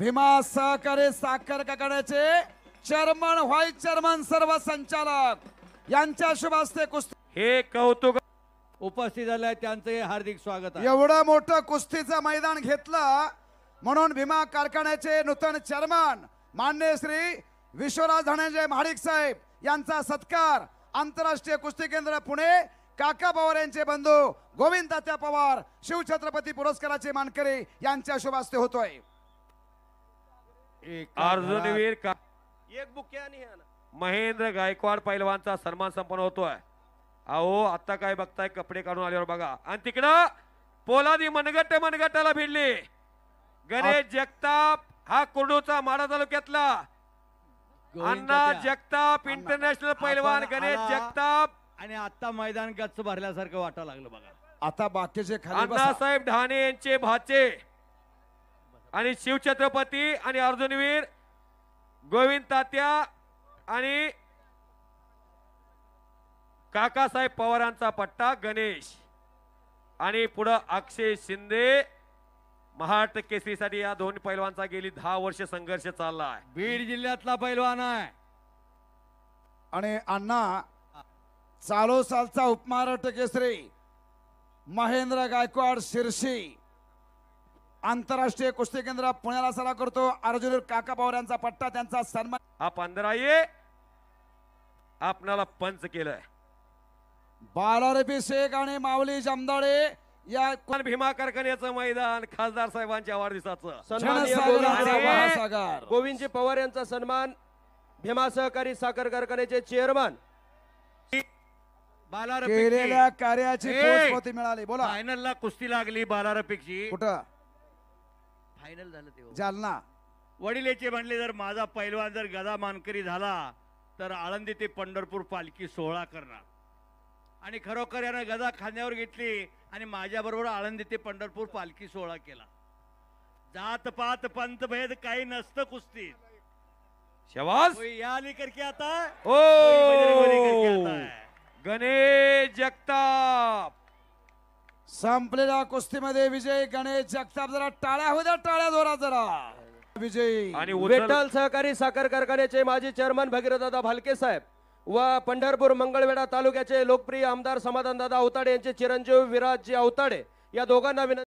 भीमा सहकारे साखर कारखान्याचे chairman vice chairman सर्व संचालक यांच्या शुभ कुस्ती हे कौतुक उपस्थित झाले त्यांचं हार्दिक स्वागत एवढं मोठं कुस्तीचं मैदान घेतलं म्हणून भीमा कारखान्याचे नूतन चेअरमन मान्य श्री विश्वराज धनंजय महाडिक साहेब यांचा सत्कार आंतरराष्ट्रीय कुस्ती केंद्र पुणे काका पवार यांचे बंधू गोविंद तात्या पवार शिवछत्रपती पुरस्काराचे मानकरी यांच्या शुभास्ते होतोय अर्जुनवीर का एक बुक महेंद्र गायकवाड पैलवानचा सन्मान संपन्न होतोय अहो आता काय बघताय कपडे काढून आल्यावर बघा आणि तिकडं पोलादी मनगट मनगटाला भिडली गणेश जगताप हा कुर्डूचा माडा तालुक्यातला अण्णा जगताप इंटरनॅशनल पैलवान गणेश जगताप आणि आता मैदान गच्च भरल्यासारखं वाटायला लागलं बघा आता बाकीचे अण्णासाहेब ढाणे यांचे भाचे आणि शिवछत्रपती आणि अर्जुनवीर गोविंद तात्या आणि काकासाहेब पवारांचा पट्टा गणेश आणि पुढं अक्षय शिंदे महाराष्ट्र केसरीसाठी या दोन पैलवानचा गेली दहा वर्ष संघर्ष चालला आहे बीड जिल्ह्यातला पैलवान आहे आणि अण्णा चालो सालचा उपमहाराष्ट्र केसरी महेंद्र गायकवाड शिरशी आंतरराष्ट्रीय कुस्ती केंद्र पुण्याला सरा करतो अर्जुन काका पवार यांचा पट्टा त्यांचा सन्मान हा पंधरा ये आपणाला पंच केलंय बालारबी शेख आणि माऊली जमदाळे या भीमा कारखान्याचं मैदान खासदार साहेबांच्या वाढदिवसाचं गोविंदजी पवार यांचा सन्मान भीमा सहकारी साखर कारखान्याचे चेअरमन बालारपेक्षा कार्याची मिळाली बोला फायनलला कुस्ती लागली बालारपेक्षी कुठं फायनल झालं ते हो. जालना वडिलेचे म्हणले जर माझा पैलवान जर गदा मानकरी झाला तर आळंदी ते पंढरपूर पालखी सोहळा करणार आणि खरोखर यानं गदा खांद्यावर घेतली आणि माझ्याबरोबर आळंदी ते पंढरपूर पालखी सोहळा केला जात पात पंत भेद काही नसतं कुस्ती शवास या करके आता ओ हो! आता गणेश जगताप संपलेल्या कुस्तीमध्ये विजय गणेश जगताप जरा टाळ्या होत्या टाळ्या जोरा जरा विजय आणि विठ्ठल सहकारी साखर कारखान्याचे माजी चेअरमन भगीरथदा भालके साहेब व पंढरपूर मंगळवेढा तालुक्याचे लोकप्रिय आमदार समाधान दादा औताडे यांचे चिरंजीव विराजजी औताडे या दोघांना विनंती